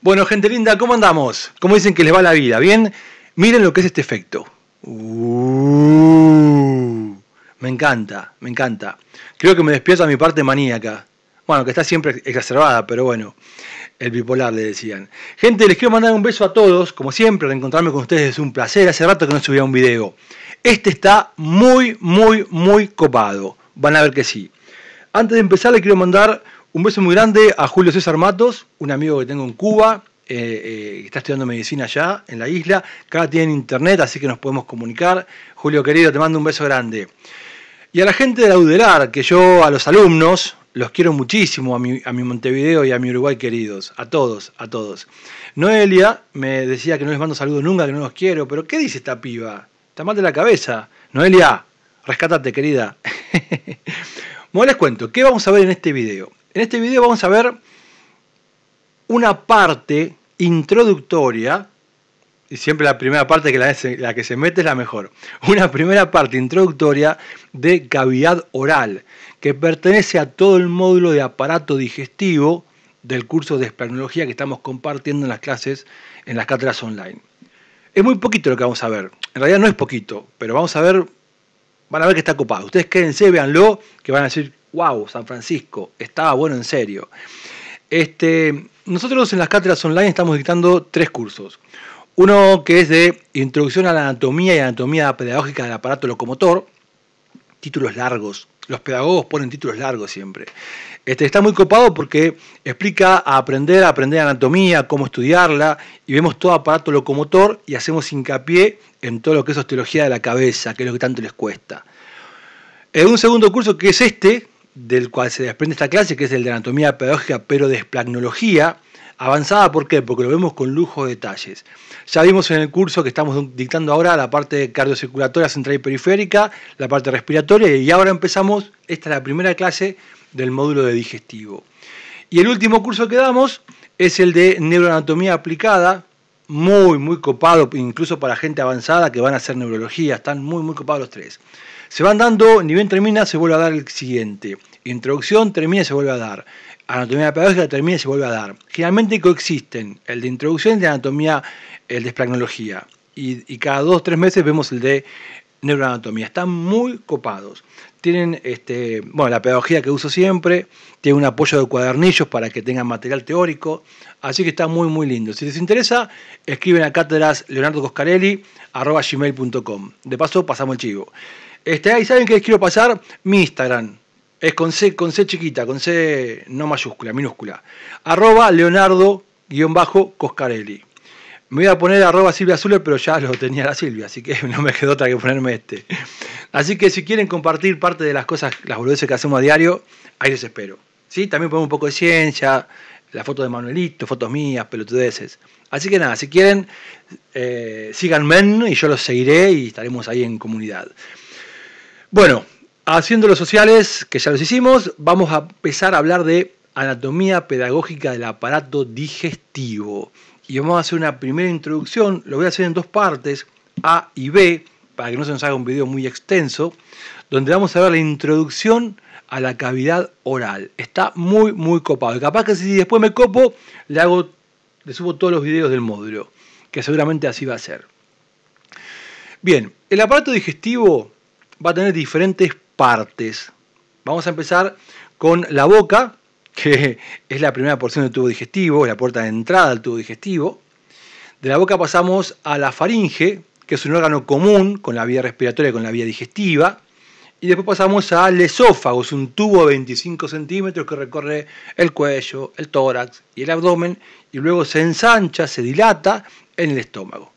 Bueno, gente linda, ¿cómo andamos? ¿Cómo dicen que les va la vida? ¿Bien? Miren lo que es este efecto. Uh, me encanta, me encanta. Creo que me despierta mi parte maníaca. Bueno, que está siempre exacerbada, pero bueno, el bipolar le decían. Gente, les quiero mandar un beso a todos. Como siempre, reencontrarme con ustedes es un placer. Hace rato que no subía un video. Este está muy, muy, muy copado. Van a ver que sí. Antes de empezar, les quiero mandar un beso muy grande a Julio César Matos, un amigo que tengo en Cuba, eh, eh, que está estudiando medicina allá en la isla. Acá tienen internet, así que nos podemos comunicar. Julio querido, te mando un beso grande. Y a la gente de la UDELAR, que yo a los alumnos los quiero muchísimo, a mi, a mi Montevideo y a mi Uruguay queridos, a todos, a todos. Noelia me decía que no les mando saludos nunca, que no los quiero, pero ¿qué dice esta piba? Está mal de la cabeza. Noelia, rescátate querida. bueno, les cuento, ¿qué vamos a ver en este video? En este video vamos a ver una parte introductoria, y siempre la primera parte que la, que se mete es la mejor, una primera parte introductoria de cavidad oral, que pertenece a todo el módulo de aparato digestivo del curso de espermología que estamos compartiendo en las clases, en las cátedras online. Es muy poquito lo que vamos a ver, en realidad no es poquito, pero vamos a ver, van a ver que está copado. Ustedes quédense, véanlo, que van a decir, wow, San Francisco, estaba bueno en serio. Este, nosotros en las cátedras online estamos dictando tres cursos. Uno que es de Introducción a la Anatomía y Anatomía Pedagógica del Aparato Locomotor, títulos largos. Los pedagogos ponen títulos largos siempre. Este, está muy copado porque explica a aprender, a aprender anatomía, cómo estudiarla, y vemos todo aparato locomotor y hacemos hincapié en todo lo que es osteología de la cabeza, que es lo que tanto les cuesta. En un segundo curso que es este, del cual se desprende esta clase, que es el de anatomía pedagógica, pero de esplagnología, avanzada, ¿por qué? Porque lo vemos con lujo de detalles. Ya vimos en el curso que estamos dictando ahora la parte cardiocirculatoria central y periférica, la parte respiratoria, y ahora empezamos, esta es la primera clase del módulo de digestivo. Y el último curso que damos es el de neuroanatomía aplicada, muy, muy copado, incluso para gente avanzada que van a hacer neurología, están muy, muy copados los tres. Se van dando, ni bien termina, se vuelve a dar el siguiente. Introducción termina y se vuelve a dar. Anatomía pedagógica termina y se vuelve a dar. Generalmente coexisten el de introducción el de anatomía, el de esplagnología. Y, y cada dos o tres meses vemos el de neuroanatomía. Están muy copados tienen, este, bueno, la pedagogía que uso siempre, tiene un apoyo de cuadernillos para que tengan material teórico, así que está muy, muy lindo. Si les interesa, escriben a cátedras Leonardo De paso, pasamos el chivo. Este, ahí saben que les quiero pasar mi Instagram. Es con C, con C chiquita, con C no mayúscula, minúscula. Arroba Leonardo-Coscarelli. Me iba a poner arroba Silvia Azul, pero ya lo tenía la Silvia, así que no me quedó otra que ponerme este. Así que si quieren compartir parte de las cosas, las boludeces que hacemos a diario, ahí les espero. ¿Sí? También ponemos un poco de ciencia, la foto de Manuelito, fotos mías, pelotudeces. Así que nada, si quieren, eh, síganme y yo los seguiré y estaremos ahí en comunidad. Bueno, haciendo los sociales, que ya los hicimos, vamos a empezar a hablar de anatomía pedagógica del aparato digestivo y vamos a hacer una primera introducción, lo voy a hacer en dos partes, A y B, para que no se nos haga un video muy extenso, donde vamos a ver la introducción a la cavidad oral. Está muy, muy copado. Y capaz que si después me copo, le hago, le subo todos los videos del módulo, que seguramente así va a ser. Bien, el aparato digestivo va a tener diferentes partes. Vamos a empezar con la boca, que es la primera porción del tubo digestivo, es la puerta de entrada al tubo digestivo. De la boca pasamos a la faringe, que es un órgano común con la vía respiratoria y con la vía digestiva. Y después pasamos al esófago, es un tubo de 25 centímetros que recorre el cuello, el tórax y el abdomen y luego se ensancha, se dilata en el estómago.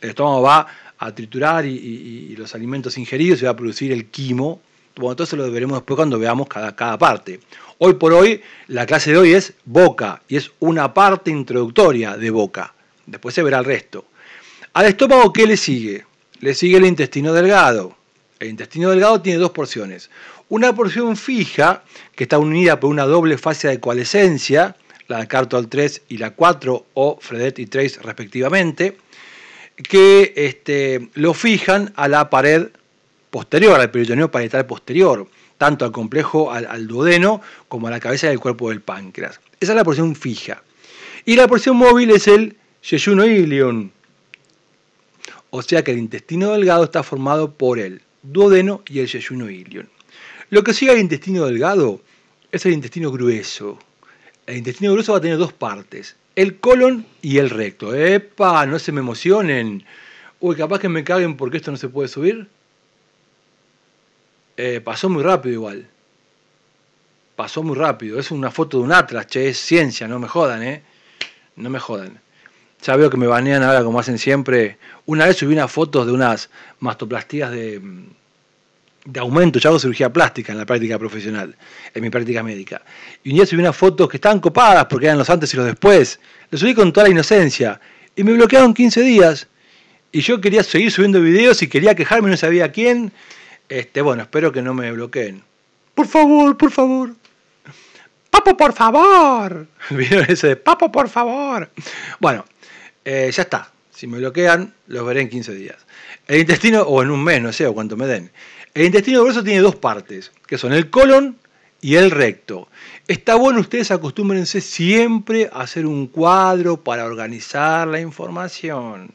El estómago va a triturar y, los alimentos ingeridos y va a producir el quimo bueno, entonces lo veremos después cuando veamos cada, cada parte. Hoy por hoy, la clase de hoy es boca, y es una parte introductoria de boca. Después se verá el resto. Al estómago, ¿qué le sigue? Le sigue el intestino delgado. El intestino delgado tiene dos porciones. Una porción fija, que está unida por una doble fase de coalescencia, la de Cartol 3 y la 4, o Fredet y 3 respectivamente, que este, lo fijan a la pared posterior, al peritoneo parietal posterior, tanto al complejo al, duodeno como a la cabeza del cuerpo del páncreas. Esa es la porción fija. Y la porción móvil es el yeyuno ilion. O sea que el intestino delgado está formado por el duodeno y el yeyuno ilion. Lo que sigue al intestino delgado es el intestino grueso. El intestino grueso va a tener dos partes, el colon y el recto. ¡Epa! No se me emocionen. Uy, capaz que me caguen porque esto no se puede subir. Eh, pasó muy rápido igual. Pasó muy rápido. Es una foto de un Atlas, che, es ciencia, no me jodan, ¿eh? No me jodan. Ya veo que me banean ahora como hacen siempre. Una vez subí unas fotos de unas mastoplastías de, mm, de aumento, yo hago cirugía plástica en la práctica profesional, en mi práctica médica. Y un día subí unas fotos que estaban copadas porque eran los antes y los después. Las subí con toda la inocencia y me bloquearon 15 días. Y yo quería seguir subiendo videos y quería quejarme, no sabía quién. Este, bueno, espero que no me bloqueen. Por favor, por favor. Papo, por favor. vieron ese de Papo, por favor. Bueno, eh, ya está. Si me bloquean, los veré en 15 días. El intestino, o en un mes, no sé, o cuánto me den. El intestino grueso tiene dos partes, que son el colon y el recto. Está bueno, ustedes acostúmbrense siempre a hacer un cuadro para organizar la información.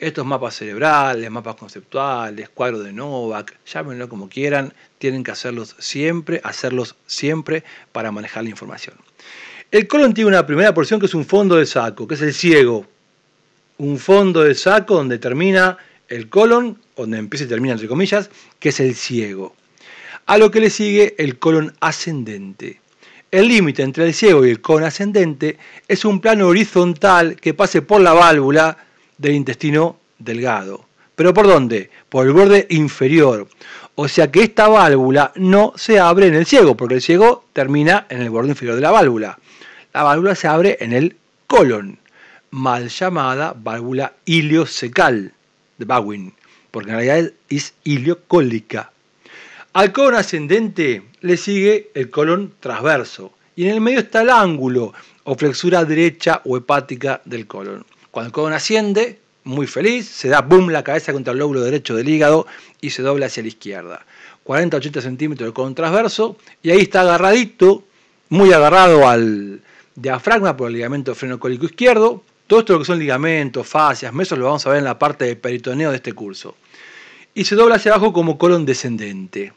Estos mapas cerebrales, mapas conceptuales, cuadro de Novak, llámenlo como quieran, tienen que hacerlos siempre, hacerlos siempre para manejar la información. El colon tiene una primera porción que es un fondo de saco, que es el ciego. Un fondo de saco donde termina el colon, donde empieza y termina entre comillas, que es el ciego. A lo que le sigue el colon ascendente. El límite entre el ciego y el colon ascendente es un plano horizontal que pase por la válvula, del intestino delgado. ¿Pero por dónde? Por el borde inferior. O sea que esta válvula no se abre en el ciego, porque el ciego termina en el borde inferior de la válvula. La válvula se abre en el colon, mal llamada válvula iliocecal de Bowen, porque en realidad es iliocólica. Al colon ascendente le sigue el colon transverso y en el medio está el ángulo o flexura derecha o hepática del colon. Cuando colon asciende, muy feliz, se da boom la cabeza contra el lóbulo derecho del hígado y se dobla hacia la izquierda. 40-80 centímetros colon transverso, y ahí está agarradito, muy agarrado al diafragma por el ligamento frenocólico izquierdo. Todo esto lo que son ligamentos, fascias, mesos lo vamos a ver en la parte de peritoneo de este curso. Y se dobla hacia abajo como colon descendente.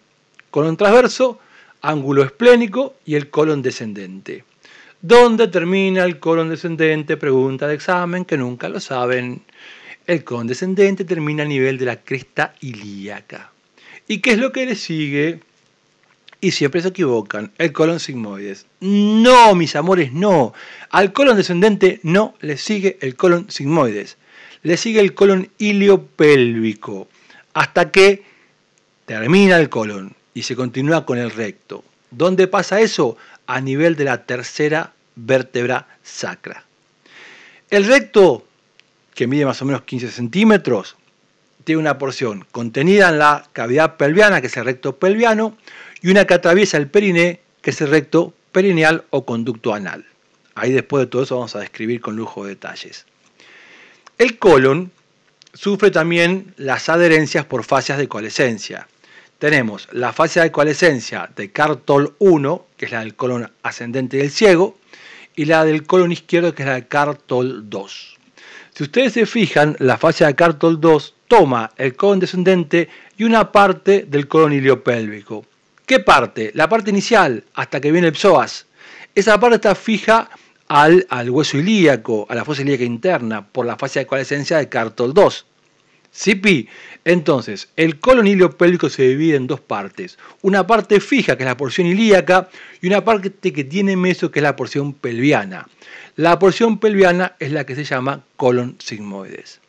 Colon transverso, ángulo esplénico y el colon descendente. ¿Dónde termina el colon descendente? Pregunta de examen que nunca lo saben. El colon descendente termina a nivel de la cresta ilíaca. ¿Y qué es lo que le sigue? Y siempre se equivocan. El colon sigmoides. No, mis amores, no. Al colon descendente no le sigue el colon sigmoides. Le sigue el colon iliopélvico. Hasta que termina el colon y se continúa con el recto. ¿Dónde pasa eso? a nivel de la tercera vértebra sacra. El recto, que mide más o menos 15 centímetros, tiene una porción contenida en la cavidad pelviana, que es el recto pelviano, y una que atraviesa el periné, que es el recto perineal o conducto anal. Ahí después de todo eso vamos a describir con lujo de detalles. El colon sufre también las adherencias por fascias de coalescencia tenemos la fase de coalescencia de CARTOL1, que es la del colon ascendente del ciego, y la del colon izquierdo, que es la de CARTOL2. Si ustedes se fijan, la fase de CARTOL2 toma el colon descendente y una parte del colon iliopélvico. ¿Qué parte? La parte inicial, hasta que viene el psoas. Esa parte está fija al, al hueso ilíaco, a la fosa ilíaca interna, por la fase de coalescencia de CARTOL2. Sipi. Entonces, el colon iliopélvico se divide en dos partes. Una parte fija, que es la porción ilíaca, y una parte que tiene meso, que es la porción pelviana. La porción pelviana es la que se llama colon sigmoides.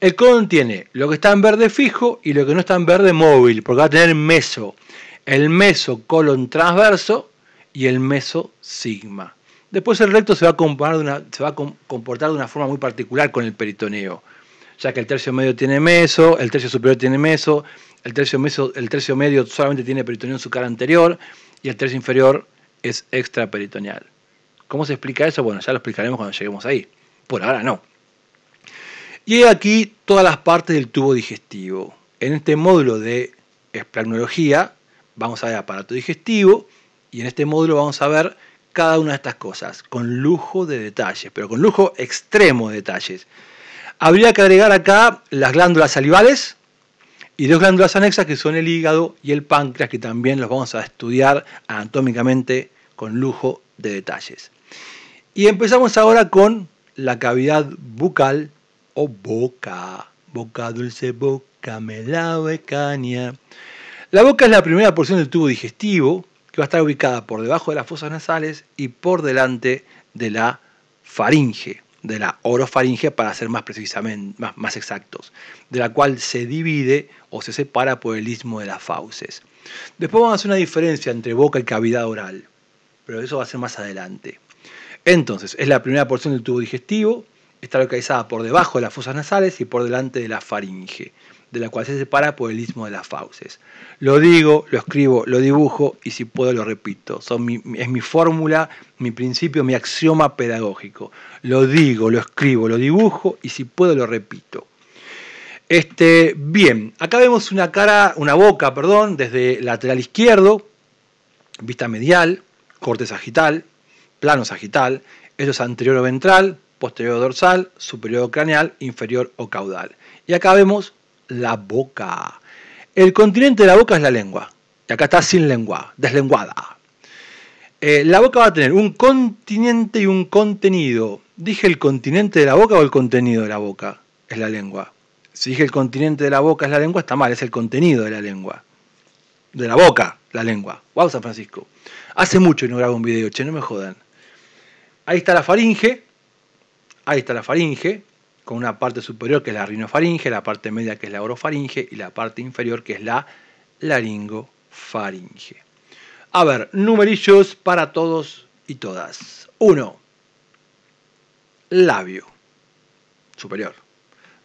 El colon tiene lo que está en verde fijo y lo que no está en verde móvil, porque va a tener meso. El meso colon transverso y el meso sigma. Después el recto se va a comportar de una forma muy particular con el peritoneo ya que el tercio medio tiene meso, el tercio superior tiene meso, el tercio, el tercio medio solamente tiene peritoneo en su cara anterior y el tercio inferior es extraperitoneal. ¿Cómo se explica eso? Bueno, ya lo explicaremos cuando lleguemos ahí. Por ahora no. Y aquí todas las partes del tubo digestivo. En este módulo de esplagnología vamos a ver aparato digestivo y en este módulo vamos a ver cada una de estas cosas con lujo de detalles, pero con lujo extremo de detalles. Habría que agregar acá las glándulas salivales y dos glándulas anexas que son el hígado y el páncreas, que también los vamos a estudiar anatómicamente con lujo de detalles. Y empezamos ahora con la cavidad bucal o boca. Boca dulce, boca caña. La boca es la primera porción del tubo digestivo que va a estar ubicada por debajo de las fosas nasales y por delante de la faringe de la orofaringe para ser más precisamente más, más, exactos, de la cual se divide o se separa por el istmo de las fauces. Después vamos a hacer una diferencia entre boca y cavidad oral, pero eso va a ser más adelante. Entonces, es la primera porción del tubo digestivo, está localizada por debajo de las fosas nasales y por delante de la faringe de la cual se separa por el istmo de las fauces. Lo digo, lo escribo, lo dibujo y si puedo lo repito. es mi fórmula, mi principio, mi axioma pedagógico. Lo digo, lo escribo, lo dibujo y si puedo lo repito. Este, bien, acá vemos una cara, una boca, perdón, desde lateral izquierdo, vista medial, corte sagital, plano sagital, eso es anterior o ventral, posterior o dorsal, superior o craneal, inferior o caudal. Y acá vemos la boca. El continente de la boca es la lengua. Y acá está sin lengua, deslenguada. Eh, la boca va a tener un continente y un contenido. ¿Dije el continente de la boca o el contenido de la boca? Es la lengua. Si dije el continente de la boca es la lengua, está mal, es el contenido de la lengua. De la boca, la lengua. Wow, San Francisco. Hace mucho que no grabo un video, che, no me jodan. Ahí está la faringe. Ahí está la faringe con una parte superior que es la rinofaringe, la parte media que es la orofaringe y la parte inferior que es la laringofaringe. A ver, numerillos para todos y todas. 1. Labio superior.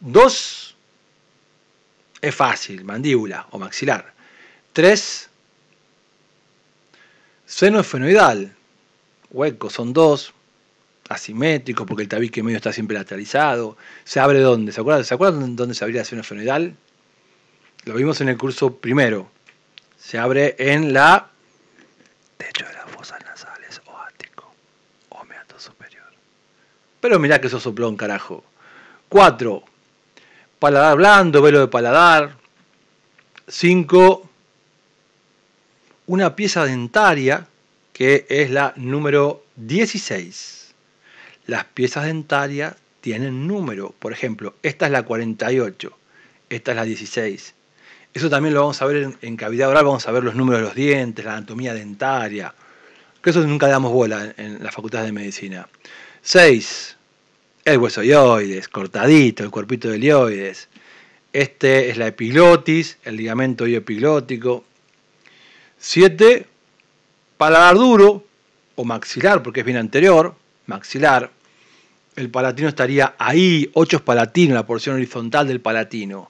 2. Es fácil, mandíbula o maxilar. 3. Seno esfenoidal. Hueco son dos asimétrico, porque el tabique medio está siempre lateralizado. ¿Se abre dónde? ¿Se acuerdan, ¿se acuerdan dónde se abría la zona fenoidal? Lo vimos en el curso primero. Se abre en la techo de las fosas nasales o ático o meato superior. Pero mirá que eso sopló un carajo. 4. Paladar blando, velo de paladar. 5. Una pieza dentaria que es la número 16. Las piezas dentarias tienen número. Por ejemplo, esta es la 48, esta es la 16. Eso también lo vamos a ver en, cavidad oral, vamos a ver los números de los dientes, la anatomía dentaria. Que eso nunca damos bola en, la las facultades de medicina. 6. El hueso hioides, cortadito, el cuerpito de hioides. Este es la epiglotis, el ligamento epilótico. 7. Paladar duro o maxilar, porque es bien anterior maxilar. El palatino estaría ahí, 8 es palatino, la porción horizontal del palatino.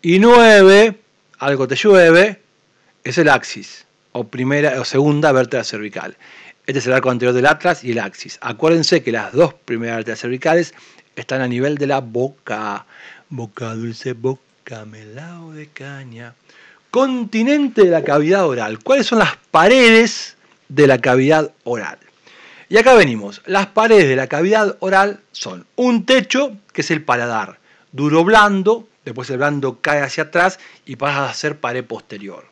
Y 9, algo te llueve, es el axis, o primera o segunda vértebra cervical. Este es el arco anterior del atlas y el axis. Acuérdense que las dos primeras vértebras cervicales están a nivel de la boca. Boca dulce, boca melao de caña. Continente de la cavidad oral. ¿Cuáles son las paredes de la cavidad oral? Y acá venimos. Las paredes de la cavidad oral son un techo, que es el paladar, duro blando, después el blando cae hacia atrás y pasa a ser pared posterior.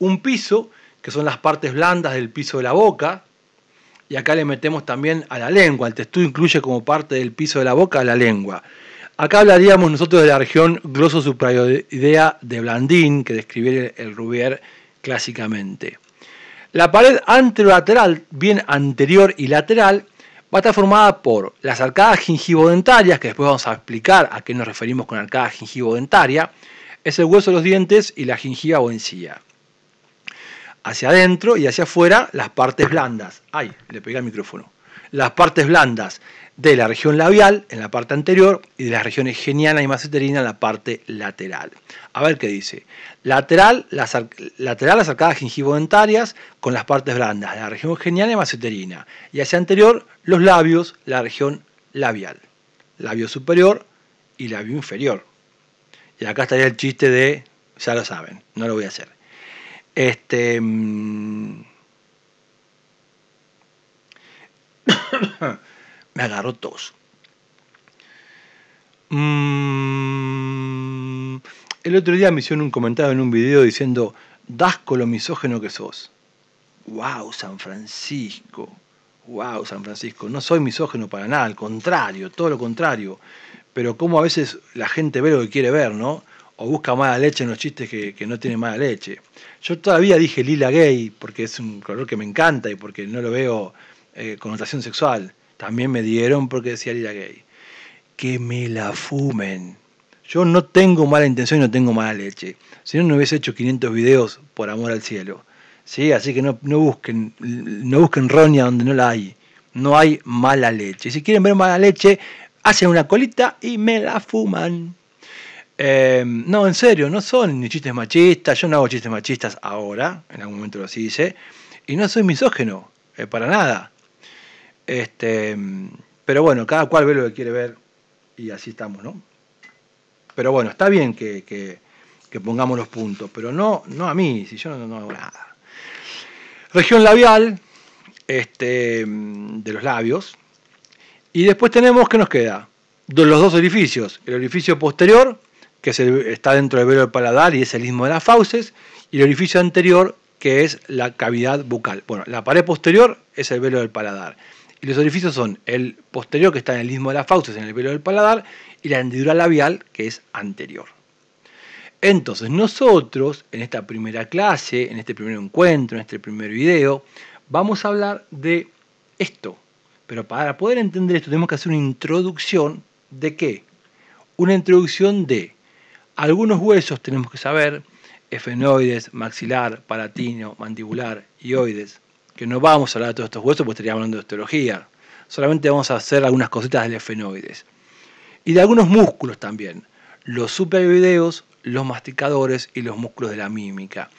Un piso, que son las partes blandas del piso de la boca, y acá le metemos también a la lengua, el texto incluye como parte del piso de la boca a la lengua. Acá hablaríamos nosotros de la región grosso-supraidea de Blandín, que describió el Rubier clásicamente. La pared anterolateral, bien anterior y lateral, va a estar formada por las arcadas gingivodentarias, que después vamos a explicar a qué nos referimos con arcada gingivodentaria, es el hueso de los dientes y la gingiva o encía. Hacia adentro y hacia afuera las partes blandas. Ay, le pegué al micrófono. Las partes blandas, de la región labial en la parte anterior y de las regiones geniana y maceterina en la parte lateral. A ver qué dice. Lateral las, lateral, arcadas gingivodentarias con las partes blandas, la región geniana y maceterina. Y hacia anterior, los labios, la región labial. Labio superior y labio inferior. Y acá estaría el chiste de, ya lo saben, no lo voy a hacer. Este. Mm, Me agarró tos. Mm, el otro día me hicieron un comentario en un video diciendo, con lo misógeno que sos. ¡Wow, San Francisco! ¡Wow, San Francisco! No soy misógeno para nada, al contrario, todo lo contrario. Pero como a veces la gente ve lo que quiere ver, ¿no? o busca mala leche en los chistes que, no tiene mala leche. Yo todavía dije lila gay porque es un color que me encanta y porque no lo veo eh, con notación sexual. También me dieron porque decía Lila Gay. Que me la fumen. Yo no tengo mala intención y no tengo mala leche. Si no, no hubiese hecho 500 videos por amor al cielo. ¿Sí? Así que no, busquen, no busquen roña donde no la hay. No hay mala leche. Si quieren ver mala leche, hacen una colita y me la fuman. Em, no, en serio, no son ni chistes machistas. Yo no hago chistes machistas ahora, en algún momento los hice. Y no soy misógeno, eh, para nada. Este, pero bueno, cada cual ve lo que quiere ver y así estamos, ¿no? Pero bueno, está bien que, pongamos los puntos, pero no, no a mí, si yo no, hago nada. Región labial este, de los labios. Y después tenemos, ¿qué nos queda? los dos orificios. El orificio posterior, que está dentro del velo del paladar y es el mismo de las fauces, y el orificio anterior, que es la cavidad bucal. Bueno, la pared posterior es el velo del paladar y los orificios son el posterior, que está en el mismo de la fauces, en el pelo del paladar, y la hendidura labial, que es anterior. Entonces, nosotros, en esta primera clase, en este primer encuentro, en este primer video, vamos a hablar de esto. Pero para poder entender esto, tenemos que hacer una introducción de qué? Una introducción de algunos huesos tenemos que saber, efenoides, maxilar, palatino, mandibular, ioides que no vamos a hablar de todos estos huesos porque estaríamos hablando de osteología. Solamente vamos a hacer algunas cositas de esfenoides. Y de algunos músculos también. Los supervideos, los masticadores y los músculos de la mímica.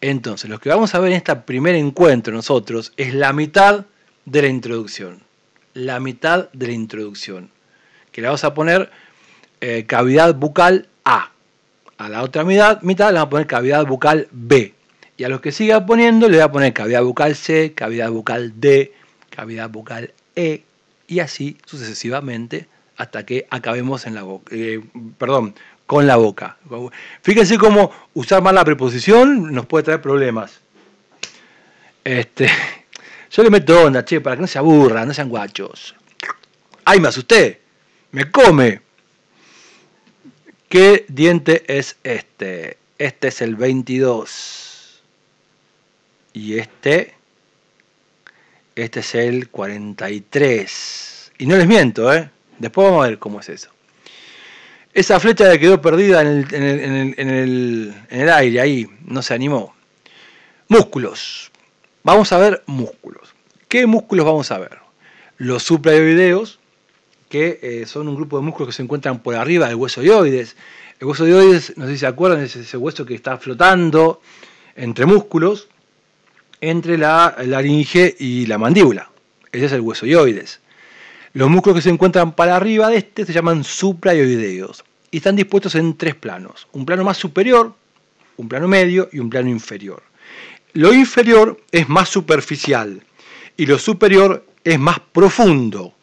Entonces, lo que vamos a ver en este primer encuentro nosotros es la mitad de la introducción. La mitad de la introducción. Que la vamos a poner eh, cavidad bucal A. A la otra mitad, mitad la vamos a poner cavidad bucal B. Y a los que siga poniendo le voy a poner cavidad vocal C, cavidad bucal D, cavidad vocal E y así sucesivamente hasta que acabemos en la boca, eh, perdón, con la boca. Fíjense cómo usar mal la preposición nos puede traer problemas. Este, yo le meto onda, che, para que no se aburran, no sean guachos. ¡Ay, me asusté! ¡Me come! ¿Qué diente es este? Este es el 22 y este, este es el 43. Y no les miento, ¿eh? después vamos a ver cómo es eso. Esa flecha le quedó perdida en el, aire, ahí, no se animó. Músculos. Vamos a ver músculos. ¿Qué músculos vamos a ver? Los supraioideos, que eh, son un grupo de músculos que se encuentran por arriba del hueso ioides. El hueso ioides, no sé si se acuerdan, es ese hueso que está flotando entre músculos entre la laringe y la mandíbula. Ese es el hueso huesoioides. Los músculos que se encuentran para arriba de este se llaman supraioideos y están dispuestos en tres planos. Un plano más superior, un plano medio y un plano inferior. Lo inferior es más superficial y lo superior es más profundo.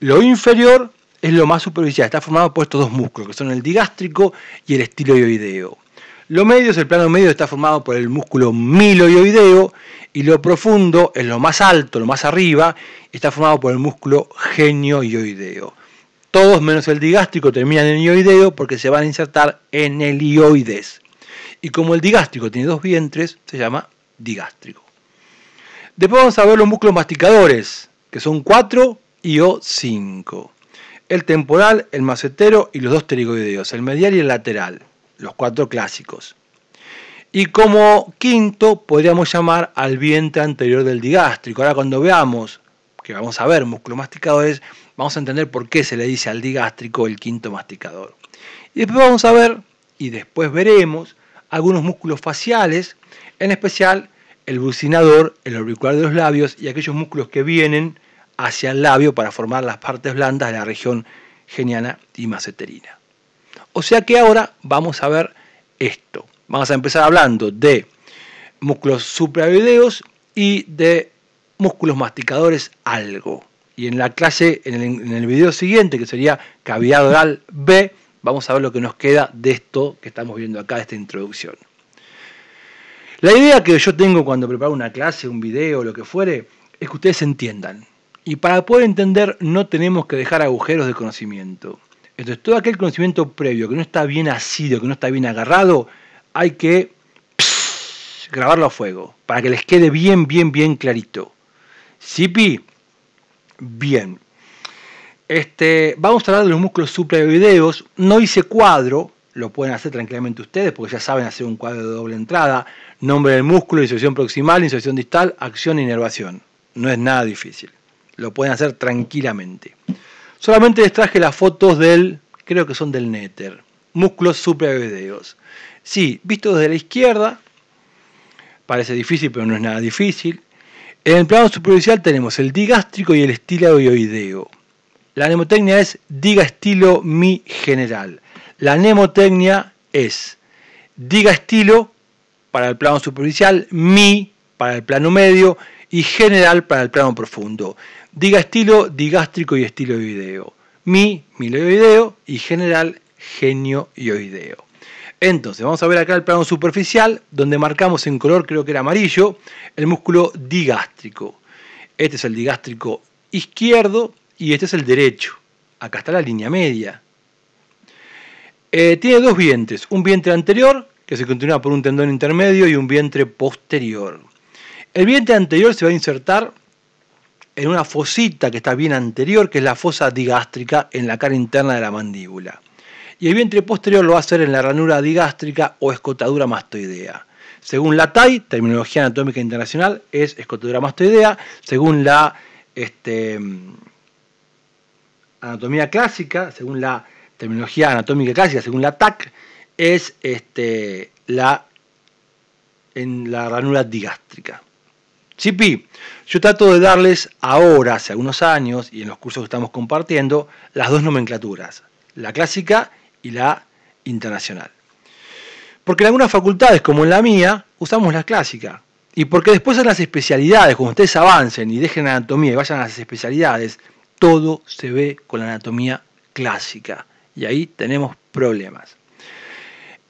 Lo inferior es lo más superficial, está formado por estos dos músculos, que son el digástrico y el estiloioideo. Lo medio es el plano medio está formado por el músculo miloioideo y lo profundo es lo más alto, lo más arriba, está formado por el músculo genioioideo. Todos menos el digástrico terminan en ioideo porque se van a insertar en el ioides. Y como el digástrico tiene dos vientres, se llama digástrico. Después vamos a ver los músculos masticadores, que son 4 y O5. El temporal, el macetero y los dos pterigoideos, el medial y el lateral los cuatro clásicos. Y como quinto podríamos llamar al vientre anterior del digástrico. Ahora cuando veamos, que vamos a ver músculos masticadores, vamos a entender por qué se le dice al digástrico el quinto masticador. Y después vamos a ver, y después veremos, algunos músculos faciales, en especial el bucinador, el orbicular de los labios y aquellos músculos que vienen hacia el labio para formar las partes blandas de la región geniana y maceterina. O sea que ahora vamos a ver esto. Vamos a empezar hablando de músculos supravideos y de músculos masticadores algo. Y en la clase, en el, video siguiente, que sería cavidad oral B, vamos a ver lo que nos queda de esto que estamos viendo acá, de esta introducción. La idea que yo tengo cuando preparo una clase, un video, lo que fuere, es que ustedes entiendan. Y para poder entender no tenemos que dejar agujeros de conocimiento. Entonces, todo aquel conocimiento previo que no está bien asido, que no está bien agarrado, hay que grabarlo a fuego, para que les quede bien, bien, bien clarito. ¿Sipi? Bien. Este, vamos a hablar de los músculos suprayoideos. No hice cuadro, lo pueden hacer tranquilamente ustedes porque ya saben hacer un cuadro de doble entrada. Nombre del músculo, inserción proximal, inserción distal, acción e inervación. No es nada difícil. Lo pueden hacer tranquilamente. Solamente les traje las fotos del, creo que son del Nether, músculos supraioideos. Sí, visto desde la izquierda, parece difícil, pero no es nada difícil. En el plano superficial tenemos el digástrico y el estiloioideo. La nemotecnia es diga estilo mi general. La nemotecnia es diga estilo para el plano superficial, mi para el plano medio y general para el plano profundo. Diga estilo, digástrico y estilo video. Mi, miloideo y general, genio y oideo. Entonces, vamos a ver acá el plano superficial, donde marcamos en color, creo que era amarillo, el músculo digástrico. Este es el digástrico izquierdo y este es el derecho. Acá está la línea media. Eh, tiene dos vientres, un vientre anterior, que se continúa por un tendón intermedio, y un vientre posterior. El vientre anterior se va a insertar en una fosita que está bien anterior, que es la fosa digástrica en la cara interna de la mandíbula. Y el vientre posterior lo va a hacer en la ranura digástrica o escotadura mastoidea. Según la TAI, Terminología Anatómica Internacional, es escotadura mastoidea. Según la este, anatomía clásica, según la terminología anatómica clásica, según la TAC, es este, la, en la ranura digástrica pi, yo trato de darles ahora, hace algunos años, y en los cursos que estamos compartiendo, las dos nomenclaturas, la clásica y la internacional. Porque en algunas facultades, como en la mía, usamos la clásica. Y porque después en las especialidades, cuando ustedes avancen y dejen la anatomía y vayan a las especialidades, todo se ve con la anatomía clásica. Y ahí tenemos problemas.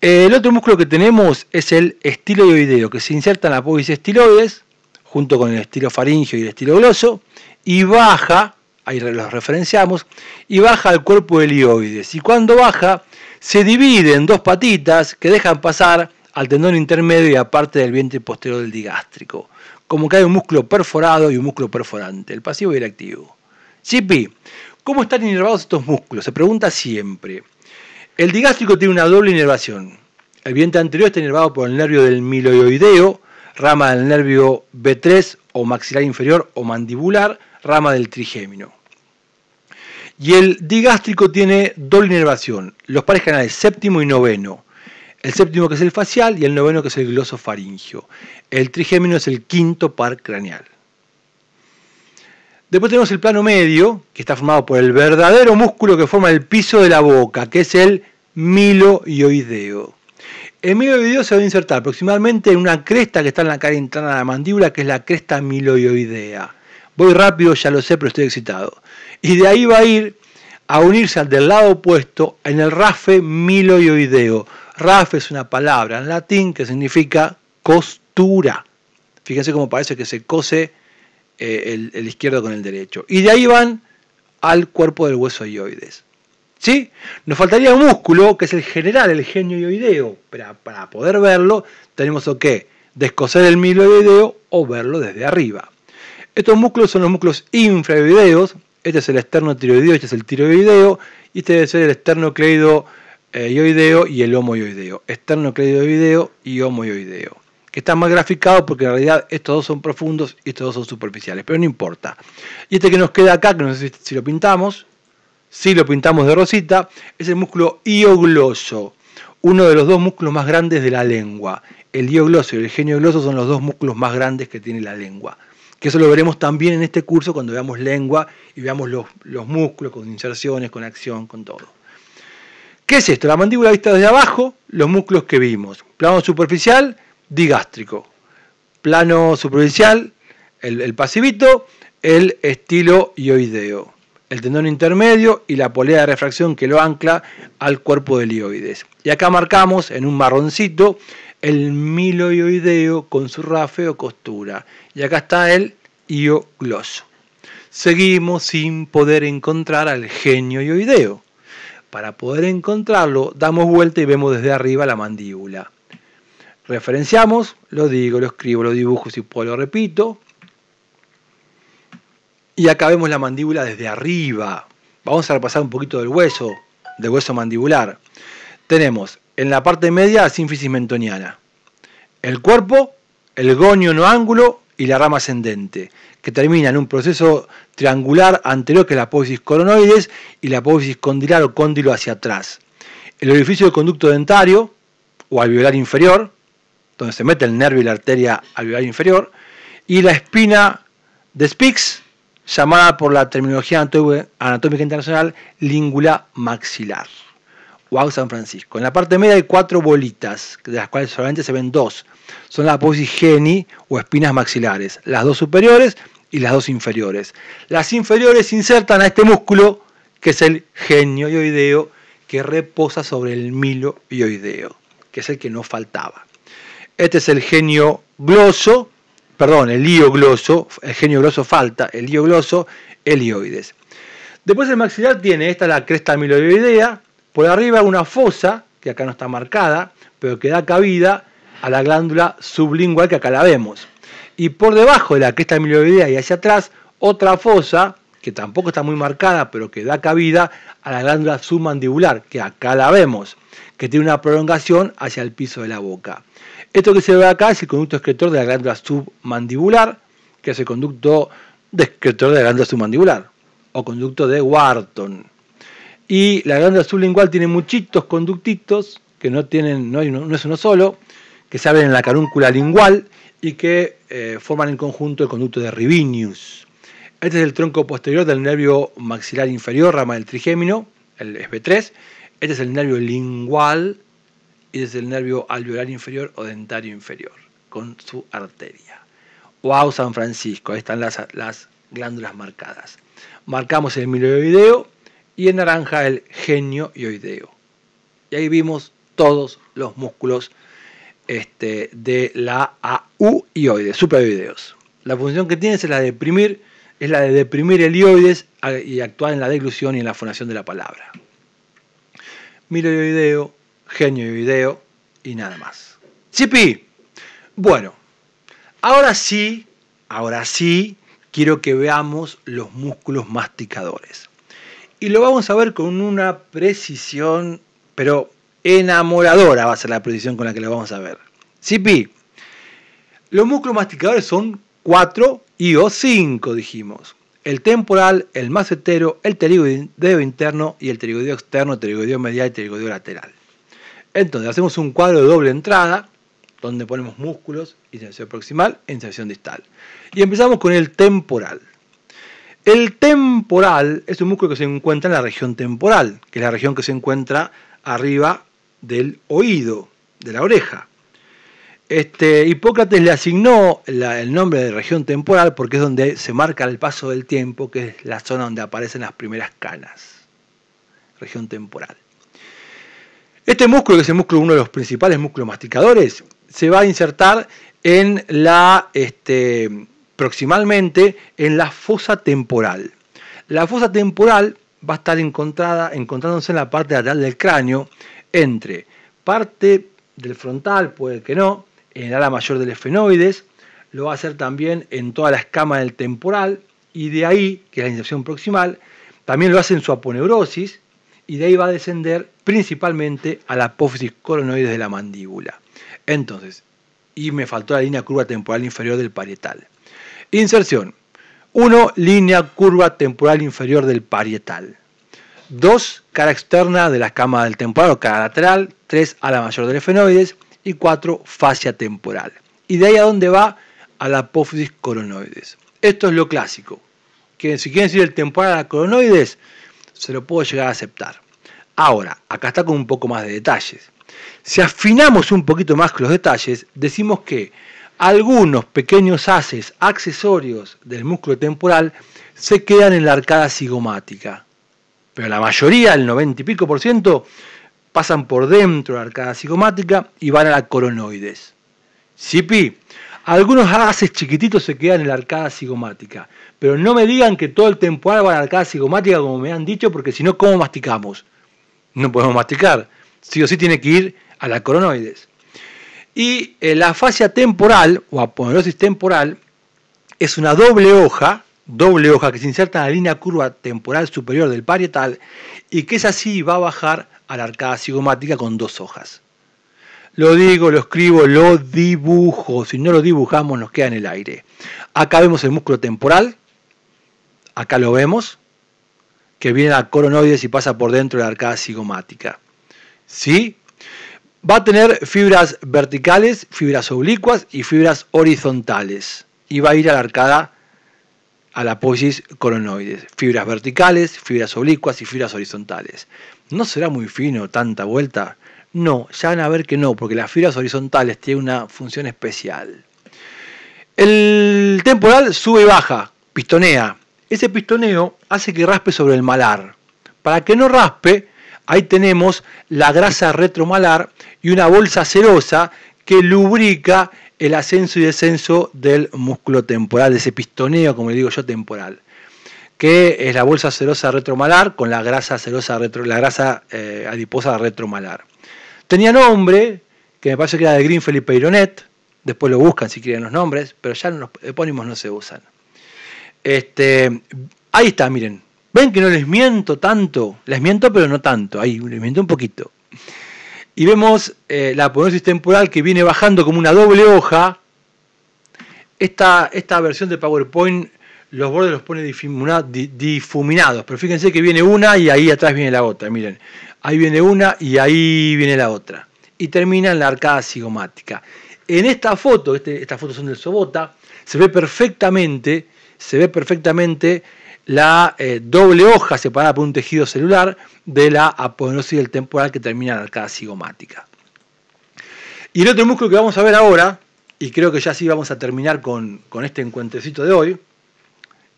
El otro músculo que tenemos es el estiloideo, que se inserta en la apófisis estiloides, junto con el estilo faringio y el estilo gloso, y baja, ahí los referenciamos, y baja al cuerpo del Y cuando baja, se divide en dos patitas que dejan pasar al tendón intermedio y a parte del vientre posterior del digástrico. Como que hay un músculo perforado y un músculo perforante, el pasivo y el activo. Chipi, ¿cómo están inervados estos músculos? Se pregunta siempre. El digástrico tiene una doble inervación. El vientre anterior está inervado por el nervio del miloioideo rama del nervio B3 o maxilar inferior o mandibular, rama del trigémino. Y el digástrico tiene doble inervación, los pares canales séptimo y noveno. El séptimo que es el facial y el noveno que es el glosofaringio. El trigémino es el quinto par craneal. Después tenemos el plano medio, que está formado por el verdadero músculo que forma el piso de la boca, que es el miloioideo. El vídeo se va a insertar aproximadamente en una cresta que está en la cara interna de la mandíbula, que es la cresta miloioidea. Voy rápido, ya lo sé, pero estoy excitado. Y de ahí va a ir a unirse al del lado opuesto en el rafe miloioideo. Rafe es una palabra en latín que significa costura. Fíjense cómo parece que se cose eh, el, izquierdo con el derecho. Y de ahí van al cuerpo del hueso yoides. ¿Sí? Nos faltaría un músculo, que es el general, el genio yoideo. Pero para poder verlo, tenemos que Descoser el yoideo o verlo desde arriba. Estos músculos son los músculos yoideos. Este es el externo tiroideo, este es el tiroideo. Y este debe ser el externo yoideo eh, y el yoideo. Externo yoideo y yoideo. Que está más graficado porque en realidad estos dos son profundos y estos dos son superficiales, pero no importa. Y este que nos queda acá, que no sé si lo pintamos, si lo pintamos de rosita, es el músculo iogloso, uno de los dos músculos más grandes de la lengua. El iogloso y el genio gloso son los dos músculos más grandes que tiene la lengua. Que eso lo veremos también en este curso cuando veamos lengua y veamos los, músculos con inserciones, con acción, con todo. ¿Qué es esto? La mandíbula vista desde abajo, los músculos que vimos. Plano superficial, digástrico. Plano superficial, el, el pasivito, el estilo ioideo el tendón intermedio y la polea de refracción que lo ancla al cuerpo del ioides. Y acá marcamos en un marroncito el miloioideo con su rafe o costura. Y acá está el iogloso. Seguimos sin poder encontrar al genio Para poder encontrarlo, damos vuelta y vemos desde arriba la mandíbula. Referenciamos, lo digo, lo escribo, lo dibujo si puedo, lo repito. Y acá vemos la mandíbula desde arriba. Vamos a repasar un poquito del hueso, del hueso mandibular. Tenemos en la parte media la sínfisis mentoniana. El cuerpo, el gonio no ángulo y la rama ascendente, que termina en un proceso triangular anterior que es la apófisis coronoides y la apófisis condilar o cóndilo hacia atrás. El orificio del conducto dentario o alveolar inferior, donde se mete el nervio y la arteria alveolar inferior, y la espina de Spix, llamada por la terminología anatómica internacional língula maxilar. Wow San Francisco. En la parte media hay cuatro bolitas, de las cuales solamente se ven dos. Son las geni o espinas maxilares, las dos superiores y las dos inferiores. Las inferiores insertan a este músculo, que es el genio ioideo, que reposa sobre el milo ioideo, que es el que no faltaba. Este es el genio gloso, perdón, el lío gloso, el genio gloso falta, el lío gloso, helioides. Después el maxilar tiene, esta la cresta amiloidea, por arriba una fosa, que acá no está marcada, pero que da cabida a la glándula sublingual que acá la vemos. Y por debajo de la cresta amiloidea y hacia atrás, otra fosa, que tampoco está muy marcada, pero que da cabida a la glándula submandibular, que acá la vemos, que tiene una prolongación hacia el piso de la boca. Esto que se ve acá es el conducto excretor de la glándula submandibular, que es el conducto de de la glándula submandibular, o conducto de Wharton. Y la glándula sublingual tiene muchitos conductitos, que no, tienen, no, es uno solo, que se abren en la carúncula lingual y que eh, forman en conjunto el conducto de Ribinius. Este es el tronco posterior del nervio maxilar inferior, rama del trigémino, el SB3. Este es el nervio lingual y desde el nervio alveolar inferior o dentario inferior, con su arteria. Wow, San Francisco, ahí están las, glándulas marcadas. Marcamos el milioideo y en naranja el genio Y ahí vimos todos los músculos este, de la AU ioides, supraioideos. La función que tiene es la de deprimir, es la de deprimir el y actuar en la deglución y en la formación de la palabra. Milioideo, genio de video y nada más. Chipi, bueno, ahora sí, ahora sí, quiero que veamos los músculos masticadores. Y lo vamos a ver con una precisión, pero enamoradora va a ser la precisión con la que lo vamos a ver. Chipi, los músculos masticadores son 4 y o 5, dijimos. El temporal, el macetero, el pterigoideo interno y el pterigoideo externo, pterigoideo medial y pterigoideo lateral. Entonces hacemos un cuadro de doble entrada, donde ponemos músculos, inserción proximal e inserción distal. Y empezamos con el temporal. El temporal es un músculo que se encuentra en la región temporal, que es la región que se encuentra arriba del oído, de la oreja. Este, Hipócrates le asignó el nombre de región temporal porque es donde se marca el paso del tiempo, que es la zona donde aparecen las primeras canas. Región temporal. Este músculo, que es el músculo, uno de los principales músculos masticadores, se va a insertar en la, este, proximalmente en la fosa temporal. La fosa temporal va a estar encontrada, encontrándose en la parte lateral del cráneo, entre parte del frontal, puede que no, en el ala mayor del esfenoides, lo va a hacer también en toda la escama del temporal, y de ahí, que es la inserción proximal, también lo hace en su aponeurosis, y de ahí va a descender principalmente a la apófisis coronoides de la mandíbula. Entonces, y me faltó la línea curva temporal inferior del parietal. Inserción. 1. Línea curva temporal inferior del parietal. 2. Cara externa de la escama del temporal o cara lateral. 3. Ala mayor del efenoides. Y 4. Fascia temporal. Y de ahí a dónde va? A la apófisis coronoides. Esto es lo clásico. Que si quieren decir el temporal a la coronoides, se lo puedo llegar a aceptar. Ahora, acá está con un poco más de detalles. Si afinamos un poquito más los detalles, decimos que algunos pequeños haces accesorios del músculo temporal se quedan en la arcada cigomática, pero la mayoría, el 90 y pico por ciento, pasan por dentro de la arcada cigomática y van a la coronoides. pi. algunos haces chiquititos se quedan en la arcada cigomática, pero no me digan que todo el temporal va a la arcada cigomática como me han dicho, porque si no, ¿cómo masticamos? no podemos masticar. Sí o sí tiene que ir a la coronoides. Y eh, la fascia temporal o aponeurosis temporal es una doble hoja, doble hoja que se inserta en la línea curva temporal superior del parietal y que es así va a bajar a la arcada cigomática con dos hojas. Lo digo, lo escribo, lo dibujo. Si no lo dibujamos nos queda en el aire. Acá vemos el músculo temporal. Acá lo vemos que viene a coronoides y pasa por dentro de la arcada cigomática. ¿Sí? Va a tener fibras verticales, fibras oblicuas y fibras horizontales. Y va a ir a la arcada, a la posis coronoides. Fibras verticales, fibras oblicuas y fibras horizontales. ¿No será muy fino tanta vuelta? No, ya van a ver que no, porque las fibras horizontales tienen una función especial. El temporal sube y baja, pistonea, ese pistoneo hace que raspe sobre el malar. Para que no raspe, ahí tenemos la grasa retromalar y una bolsa cerosa que lubrica el ascenso y descenso del músculo temporal, de ese pistoneo, como le digo yo, temporal, que es la bolsa cerosa retromalar con la grasa retro, la grasa eh, adiposa retromalar. Tenía nombre, que me parece que era de Greenfield y Peyronet, después lo buscan si quieren los nombres, pero ya los epónimos no se usan. Este, ahí está, miren. Ven que no les miento tanto. Les miento, pero no tanto. Ahí, les miento un poquito. Y vemos eh, la ponosis temporal que viene bajando como una doble hoja. Esta, esta versión de PowerPoint los bordes los pone difuminados. Pero fíjense que viene una y ahí atrás viene la otra. Miren, ahí viene una y ahí viene la otra. Y termina en la arcada cigomática. En esta foto, este, estas fotos son del Sobota, se ve perfectamente se ve perfectamente la eh, doble hoja separada por un tejido celular de la aponeurosis del temporal que termina en la arcada cigomática. Y el otro músculo que vamos a ver ahora, y creo que ya sí vamos a terminar con, este encuentrecito de hoy,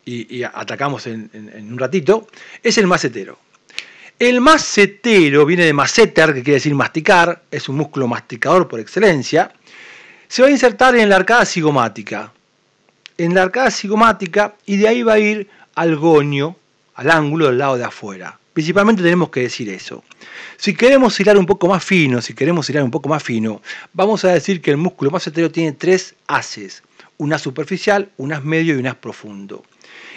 y, atacamos en, un ratito, es el macetero. El macetero viene de maceter, que quiere decir masticar, es un músculo masticador por excelencia, se va a insertar en la arcada cigomática en la arcada cigomática y de ahí va a ir al goño, al ángulo del lado de afuera. Principalmente tenemos que decir eso. Si queremos hilar un poco más fino, si queremos hilar un poco más fino, vamos a decir que el músculo más masetero tiene tres haces, un superficial, un as medio y un as profundo.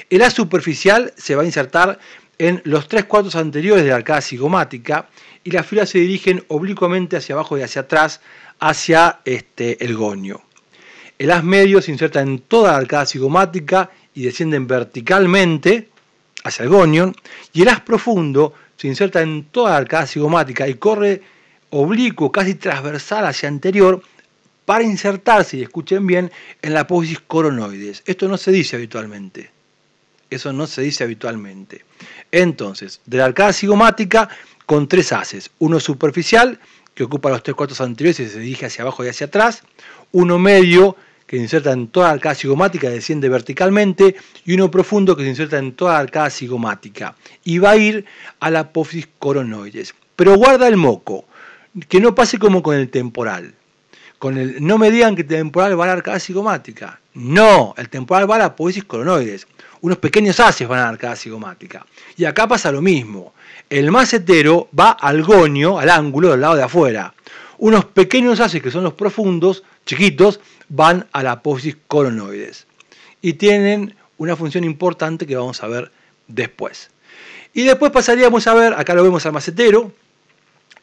El haz superficial se va a insertar en los tres cuartos anteriores de la arcada cigomática y las filas se dirigen oblicuamente hacia abajo y hacia atrás hacia este, el goño. El haz medio se inserta en toda la arcada cigomática y desciende verticalmente hacia el gonion, y el haz profundo se inserta en toda la arcada cigomática y corre oblicuo, casi transversal hacia anterior, para insertarse, y escuchen bien, en la apófisis coronoides. Esto no se dice habitualmente. Eso no se dice habitualmente. Entonces, de la arcada cigomática con tres haces. Uno superficial, que ocupa los tres cuartos anteriores y se dirige hacia abajo y hacia atrás. Uno medio, que se inserta en toda la arcada cigomática, desciende verticalmente, y uno profundo que se inserta en toda la arcada cigomática, y va a ir a la apófisis coronoides. Pero guarda el moco, que no pase como con el temporal. Con el, no me digan que el temporal va a la arcada cigomática. No, el temporal va a la apófisis coronoides. Unos pequeños haces van a la arcada cigomática. Y acá pasa lo mismo. El macetero va al goño, al ángulo del lado de afuera. Unos pequeños haces que son los profundos, chiquitos, van a la apófisis colonoides y tienen una función importante que vamos a ver después. Y después pasaríamos a ver, acá lo vemos al macetero,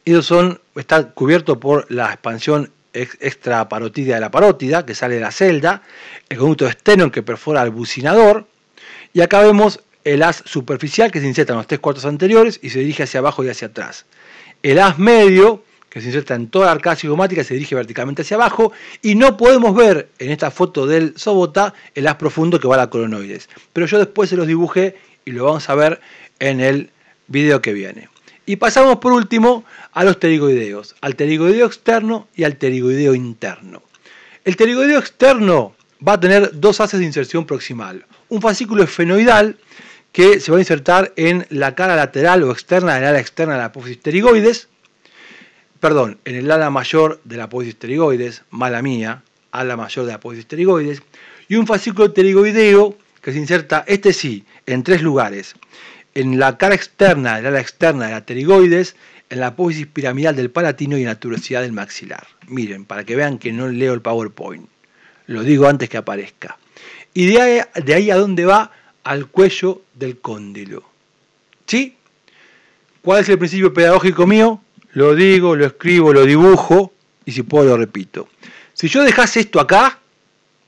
ellos son, está cubierto por la expansión extraparotida de la parótida, que sale de la celda, el conducto de esteno que perfora al bucinador, y acá vemos el haz superficial que se inserta en los tres cuartos anteriores y se dirige hacia abajo y hacia atrás. El as medio que se inserta en toda la arcada cigomática se dirige verticalmente hacia abajo y no podemos ver en esta foto del Sobota el haz profundo que va a la coronoides. Pero yo después se los dibujé y lo vamos a ver en el video que viene. Y pasamos por último a los pterigoideos, al pterigoideo externo y al pterigoideo interno. El pterigoideo externo va a tener dos haces de inserción proximal, un fascículo esfenoidal que se va a insertar en la cara lateral o externa del ala externa de la apófisis pterigoides perdón, en el ala mayor de la pterigoides, mala mía, ala mayor de la pterigoides, y un fascículo pterigoideo que se inserta, este sí, en tres lugares, en la cara externa, del ala externa de la pterigoides, en la apófisis piramidal del palatino y en la tuberosidad del maxilar. Miren, para que vean que no leo el PowerPoint, lo digo antes que aparezca. Y de ahí a dónde va, al cuello del cóndilo. ¿Sí? ¿Cuál es el principio pedagógico mío? lo digo, lo escribo, lo dibujo y si puedo lo repito. Si yo dejase esto acá,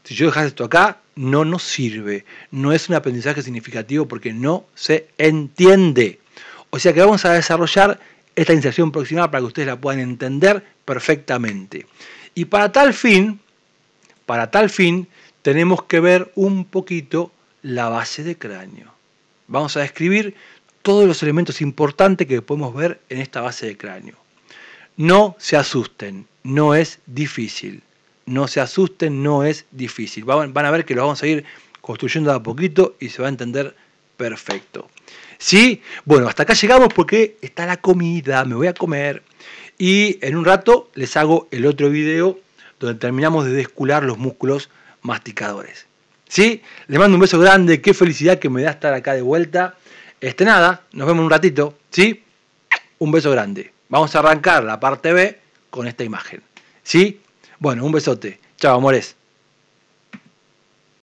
si yo dejase esto acá, no nos sirve, no es un aprendizaje significativo porque no se entiende. O sea que vamos a desarrollar esta inserción proximal para que ustedes la puedan entender perfectamente. Y para tal fin, para tal fin, tenemos que ver un poquito la base de cráneo. Vamos a describir todos los elementos importantes que podemos ver en esta base de cráneo. No se asusten, no es difícil. No se asusten, no es difícil. Van, a ver que lo vamos a ir construyendo a poquito y se va a entender perfecto. ¿Sí? Bueno, hasta acá llegamos porque está la comida, me voy a comer. Y en un rato les hago el otro video donde terminamos de descular los músculos masticadores. ¿Sí? Les mando un beso grande, qué felicidad que me da estar acá de vuelta. Este nada, nos vemos un ratito, ¿sí? Un beso grande. Vamos a arrancar la parte B con esta imagen, ¿sí? Bueno, un besote. Chao, amores.